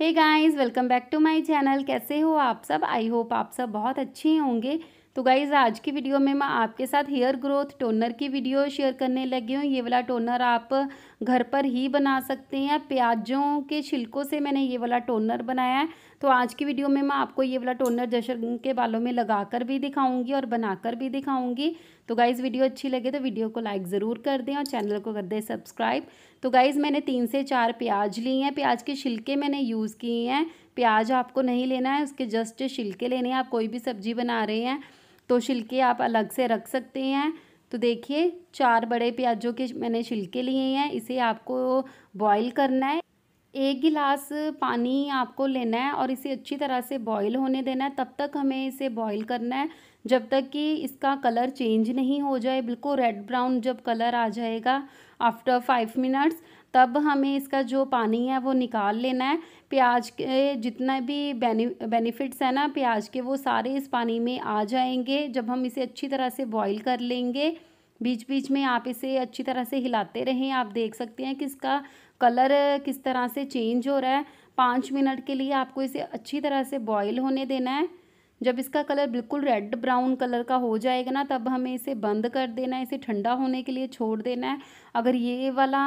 hey guys welcome back to my channel कैसे हो आप सब आई होप आप सब बहुत अच्छे होंगे तो गाइज़ आज की वीडियो में मैं आपके साथ हेयर ग्रोथ टोनर की वीडियो शेयर करने लगी हूँ ये वाला टोनर आप घर पर ही बना सकते हैं प्याजों के छिलकों से मैंने ये वाला टोनर बनाया है तो आज की वीडियो में मैं आपको ये वाला टोनर जशन के बालों में लगाकर भी दिखाऊंगी और बनाकर भी दिखाऊंगी तो गाइज़ वीडियो अच्छी लगे तो वीडियो को लाइक ज़रूर कर दें और चैनल को कर दें सब्सक्राइब तो गाइज़ मैंने तीन से चार प्याज लिए हैं प्याज के छिलके मैंने यूज़ किए हैं प्याज आपको नहीं लेना है उसके जस्ट छिलके लेने हैं आप कोई भी सब्जी बना रहे हैं तो छिलके आप अलग से रख सकते हैं तो देखिए चार बड़े प्याज़ों के मैंने छिलके लिए हैं इसे आपको बॉईल करना है एक गिलास पानी आपको लेना है और इसे अच्छी तरह से बॉईल होने देना है तब तक हमें इसे बॉईल करना है जब तक कि इसका कलर चेंज नहीं हो जाए बिल्कुल रेड ब्राउन जब कलर आ जाएगा आफ्टर फाइव मिनट्स तब हमें इसका जो पानी है वो निकाल लेना है प्याज के जितना भी बेनि बेनिफिट्स है ना प्याज के वो सारे इस पानी में आ जाएंगे जब हम इसे अच्छी तरह से बॉईल कर लेंगे बीच बीच में आप इसे अच्छी तरह से हिलाते रहें आप देख सकते हैं कि इसका कलर किस तरह से चेंज हो रहा है पाँच मिनट के लिए आपको इसे अच्छी तरह से बॉयल होने देना है जब इसका कलर बिल्कुल रेड ब्राउन कलर का हो जाएगा ना तब हमें इसे बंद कर देना है इसे ठंडा होने के लिए छोड़ देना है अगर ये वाला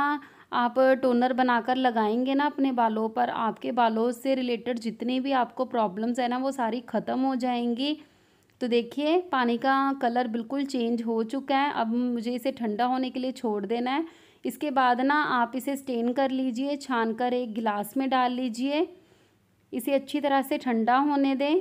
आप टोनर बनाकर लगाएंगे ना अपने बालों पर आपके बालों से रिलेटेड जितनी भी आपको प्रॉब्लम्स है ना वो सारी ख़त्म हो जाएंगी तो देखिए पानी का कलर बिल्कुल चेंज हो चुका है अब मुझे इसे ठंडा होने के लिए छोड़ देना है इसके बाद ना आप इसे स्टेन कर लीजिए छान कर एक गिलास में डाल लीजिए इसे अच्छी तरह से ठंडा होने दें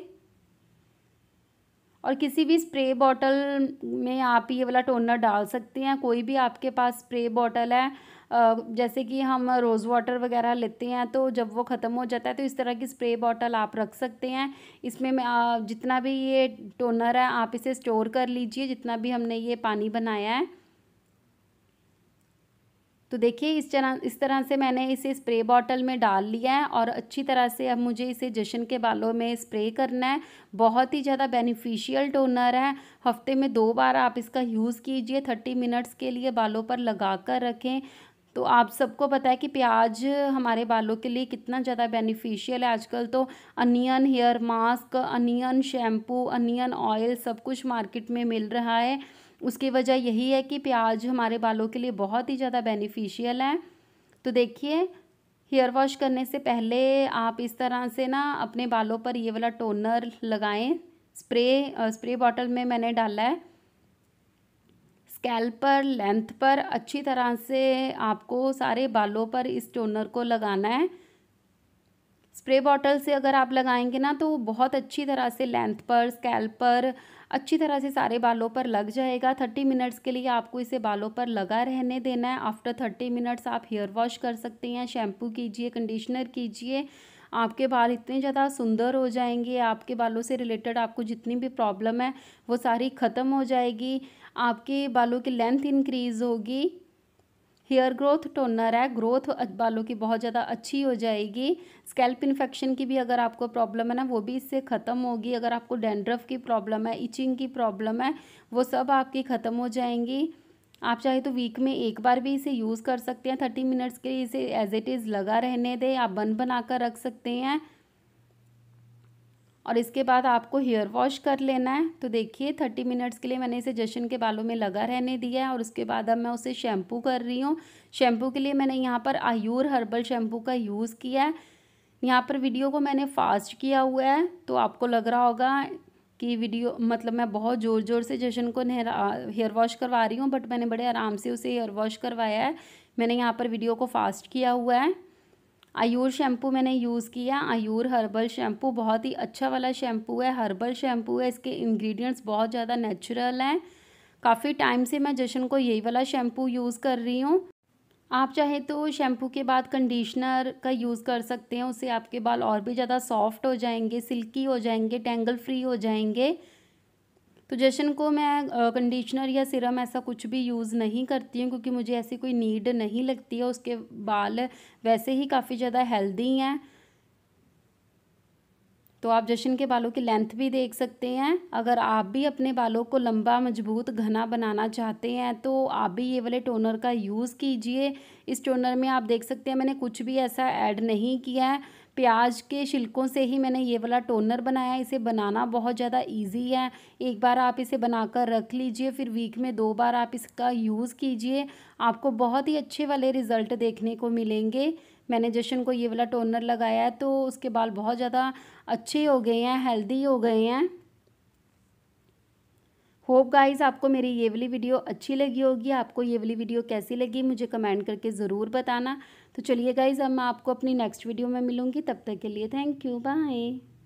और किसी भी स्प्रे बॉटल में आप ये वाला टोनर डाल सकते हैं कोई भी आपके पास स्प्रे बॉटल है जैसे कि हम रोज़ वाटर वगैरह लेते हैं तो जब वो ख़त्म हो जाता है तो इस तरह की स्प्रे बॉटल आप रख सकते हैं इसमें जितना भी ये टोनर है आप इसे स्टोर कर लीजिए जितना भी हमने ये पानी बनाया है तो देखिए इस तरह इस तरह से मैंने इसे स्प्रे बॉटल में डाल लिया है और अच्छी तरह से अब मुझे इसे जशन के बालों में स्प्रे करना है बहुत ही ज़्यादा बेनिफिशियल टोनर है हफ्ते में दो बार आप इसका यूज़ कीजिए थर्टी मिनट्स के लिए बालों पर लगा कर रखें तो आप सबको पता है कि प्याज हमारे बालों के लिए कितना ज़्यादा बेनिफिशियल है आजकल तो onion hair mask onion shampoo onion oil सब कुछ मार्केट में मिल रहा है उसकी वजह यही है कि प्याज हमारे बालों के लिए बहुत ही ज़्यादा बेनिफिशियल है तो देखिए हेयर वॉश करने से पहले आप इस तरह से ना अपने बालों पर ये वाला टोनर लगाएं स्प्रे स्प्रे बॉटल में मैंने डाला है स्कैल पर लेंथ पर अच्छी तरह से आपको सारे बालों पर इस टोनर को लगाना है स्प्रे बॉटल से अगर आप लगाएंगे ना तो बहुत अच्छी तरह से लेंथ पर स्कैल पर अच्छी तरह से सारे बालों पर लग जाएगा थर्टी मिनट्स के लिए आपको इसे बालों पर लगा रहने देना है आफ्टर थर्टी मिनट्स आप हेयर वॉश कर सकते हैं शैम्पू कीजिए कंडीशनर कीजिए आपके बाल इतने ज़्यादा सुंदर हो जाएंगे आपके बालों से रिलेटेड आपको जितनी भी प्रॉब्लम है वो सारी ख़त्म हो जाएगी आपके बालों की लेंथ इंक्रीज़ होगी हेयर ग्रोथ टोनर है ग्रोथ बालों की बहुत ज़्यादा अच्छी हो जाएगी स्कैल्प इन्फेक्शन की भी अगर आपको प्रॉब्लम है ना वो भी इससे ख़त्म होगी अगर आपको डेंड्रफ की प्रॉब्लम है इचिंग की प्रॉब्लम है वो सब आपकी ख़त्म हो जाएंगी आप चाहे तो वीक में एक बार भी इसे यूज़ कर सकते हैं थर्टी मिनट्स के लिए इसे एज इट इज़ लगा रहने दें आप बन बना कर रख सकते हैं और इसके बाद आपको हेयर वॉश कर लेना है तो देखिए थर्टी मिनट्स के लिए मैंने इसे जशन के बालों में लगा रहने दिया है और उसके बाद अब मैं उसे शैम्पू कर रही हूँ शैम्पू के लिए मैंने यहाँ पर आयूर हर्बल शैम्पू का यूज़ किया है यहाँ पर वीडियो को मैंने फास्ट किया हुआ है तो आपको लग रहा होगा कि वीडियो मतलब मैं बहुत ज़ोर ज़ोर से जशन को हेयर वॉश करवा रही हूँ बट मैंने बड़े आराम से उसे हेयर वॉश करवाया है मैंने यहाँ पर वीडियो को फास्ट किया हुआ है आयूर शैम्पू मैंने यूज़ किया आयूर हर्बल शैम्पू बहुत ही अच्छा वाला शैम्पू है हर्बल शैम्पू है इसके इंग्रेडिएंट्स बहुत ज़्यादा नेचुरल हैं काफ़ी टाइम से मैं जशन को यही वाला शैम्पू यूज़ कर रही हूँ आप चाहे तो शैम्पू के बाद कंडीशनर का यूज़ कर सकते हैं उससे आपके बाल और भी ज़्यादा सॉफ्ट हो जाएंगे सिल्की हो जाएंगे टेंगल फ्री हो जाएंगे तो जशन को मैं कंडीशनर या सिरम ऐसा कुछ भी यूज़ नहीं करती हूँ क्योंकि मुझे ऐसी कोई नीड नहीं लगती है उसके बाल वैसे ही काफ़ी ज़्यादा हेल्दी हैं तो आप जश्न के बालों की लेंथ भी देख सकते हैं अगर आप भी अपने बालों को लंबा मजबूत घना बनाना चाहते हैं तो आप भी ये वाले टोनर का यूज़ कीजिए इस टोनर में आप देख सकते हैं मैंने कुछ भी ऐसा ऐड नहीं किया है प्याज के छिलकों से ही मैंने ये वाला टोनर बनाया इसे बनाना बहुत ज़्यादा इजी है एक बार आप इसे बनाकर रख लीजिए फिर वीक में दो बार आप इसका यूज़ कीजिए आपको बहुत ही अच्छे वाले रिज़ल्ट देखने को मिलेंगे मैंने जशन को ये वाला टोनर लगाया है तो उसके बाल बहुत ज़्यादा अच्छे हो गए हैं हेल्दी हो गए हैं होप गाइस आपको मेरी ये वाली वीडियो अच्छी लगी होगी आपको ये वाली वीडियो कैसी लगी मुझे कमेंट करके ज़रूर बताना तो चलिए गाइस अब मैं आपको अपनी नेक्स्ट वीडियो में मिलूँगी तब तक के लिए थैंक यू बाय